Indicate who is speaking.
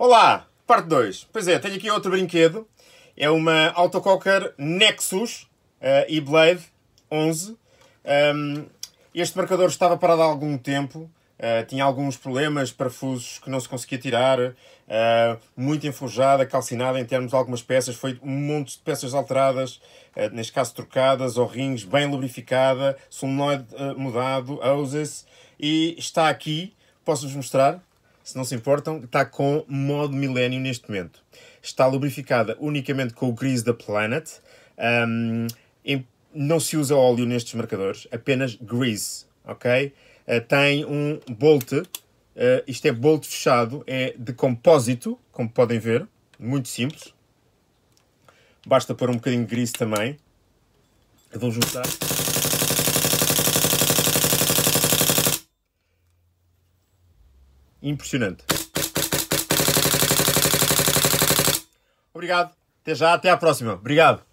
Speaker 1: Olá, parte 2. Pois é, tenho aqui outro brinquedo. É uma Autococker Nexus uh, eh, E-Blade 11. Um, ehm, este marcador estava parado há algum tempo. Uh, tinha alguns problemas, parafusos que não se conseguia tirar, uh, muito enferrujada, calcinada em termos de algumas peças, foi um monte de peças alteradas, uh, neste caso trocadas, ou rings, bem lubrificada, solenoide mudado, hoses, e está aqui, posso-vos mostrar, se não se importam, está com modo milênio neste momento. Está lubrificada unicamente com o grease da Planet. Um, não se usa óleo nestes marcadores, apenas grease, ok? Uh, tem um bolt, uh, isto é bolt fechado, é de compósito, como podem ver, muito simples. Basta pôr um bocadinho
Speaker 2: de grease também. Eu vou juntar. impressionante. Obrigado, até já, até à próxima. Obrigado.